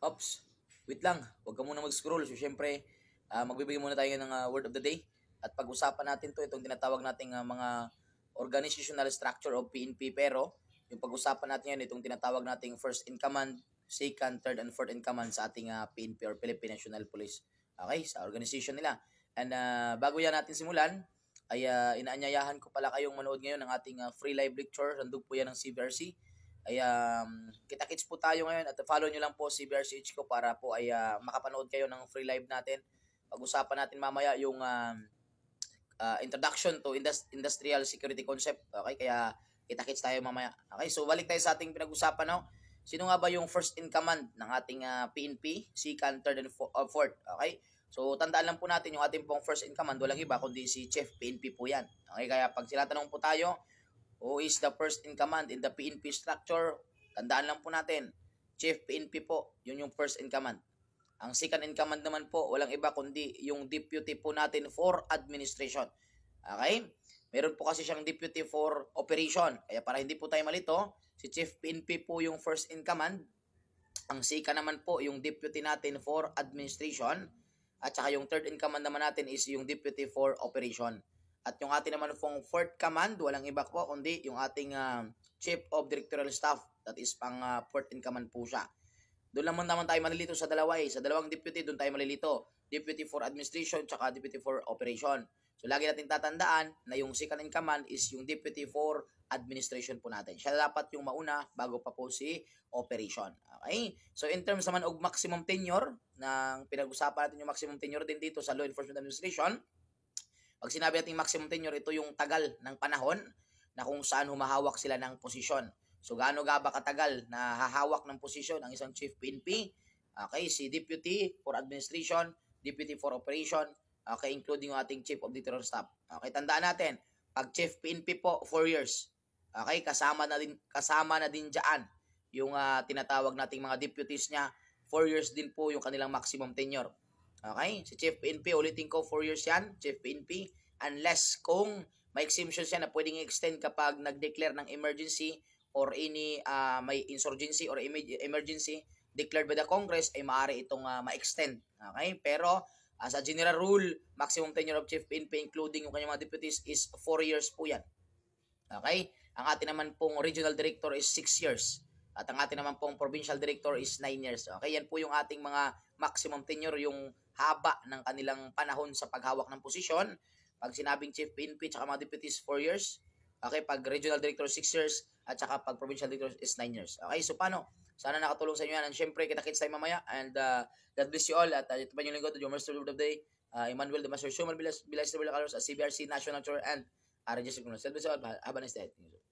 Oops. wait lang. Huwag ka muna mag-scroll. So, syempre, uh, magbibigay muna tayo ng uh, word of the day. At pag-usapan natin to itong tinatawag nating uh, mga organizational structure of PNP. Pero, yung pag-usapan natin yan, itong tinatawag nating first in command, second, third, and fourth in command sa ating uh, PNP or Philippine National Police. Okay, sa organization nila. And uh, bago yan natin simulan, ay uh, inaanyayahan ko pala kayong manood ngayon ng ating uh, free live lecture. Sandog po yan ng CVRC ay um, kita-kits po tayo ngayon at follow nyo lang po si BRCH ko para po ay uh, makapanood kayo ng free live natin. Pag-usapan natin mamaya yung uh, uh, introduction to indust- industrial security concept. Okay, kaya kita-kits tayo mamaya. Okay, so balik tayo sa ating pinag-usapan no. Sino nga ba yung first in command ng ating uh, ah, PNP? Si Cantor and Fo- uh, Ford. Okay? So tandaan lang po natin yung ating pong first in command walang iba kundi si Chief PNP po yan. Okay, kaya pag sila tanong po tayo, who is the first in command in the PNP structure, tandaan lang po natin, Chief PNP po, yun yung first in command. Ang second in command naman po, walang iba kundi yung deputy po natin for administration. Okay? Meron po kasi siyang deputy for operation. Kaya para hindi po tayo malito, si Chief PNP po yung first in command. Ang sika naman po, yung deputy natin for administration. At saka yung third in command naman natin is yung deputy for operation. At yung ating naman pong fourth command, walang iba po, kundi yung ating uh, Chief of Directorial Staff. That is pang uh, ah, fourth in command po siya. Doon lang naman tayo malilito sa dalawa eh. Sa dalawang deputy, doon tayo malilito. Deputy for Administration, tsaka Deputy for Operation. So, lagi natin tatandaan na yung second in command is yung Deputy for Administration po natin. Siya dapat yung mauna bago pa po si Operation. Okay? So, in terms naman og maximum tenure, ng pinag-usapan natin yung maximum tenure din dito sa Law Enforcement Administration, pag sinabi natin maximum tenure, ito yung tagal ng panahon na kung saan humahawak sila ng posisyon. So gaano ga ba katagal na hahawak ng posisyon ang isang chief PNP? Okay, si Deputy for Administration, Deputy for Operation, okay, including yung ating Chief of the Terror Staff. Okay, tandaan natin, pag Chief PNP po, 4 years. Okay, kasama na din, kasama na din dyan yung uh, tinatawag nating mga deputies niya. 4 years din po yung kanilang maximum tenure. Okay? Mm. Si Chief PNP, ulitin ko 4 years yan, Chief PNP. Unless kung may exemption siya na pwedeng extend kapag nag-declare ng emergency or any uh, may insurgency or emergency declared by the Congress ay maaari itong uh, ma-extend. Okay? Pero as a general rule, maximum tenure of Chief PNP including yung kanyang mga deputies is 4 years po yan. Okay? Ang atin naman pong regional director is 6 years. At ang atin naman pong provincial director is 9 years. Okay? Yan po yung ating mga maximum tenure, yung haba ng kanilang panahon sa paghawak ng posisyon. Pag sinabing chief PNP at mga deputies 4 years, okay, pag regional director 6 years, at saka pag provincial director is 9 years. Okay, so paano? Sana nakatulong sa inyo yan. And syempre, kita-kits tayo mamaya. And uh, God bless you all. At uh, ito pa yung linggo to your master of the day. Uh, Emmanuel de Master Schumann, Bilas, Bilas de Carlos, at CBRC National Tour, and uh, Regis Signals. God bless you Have a nice day.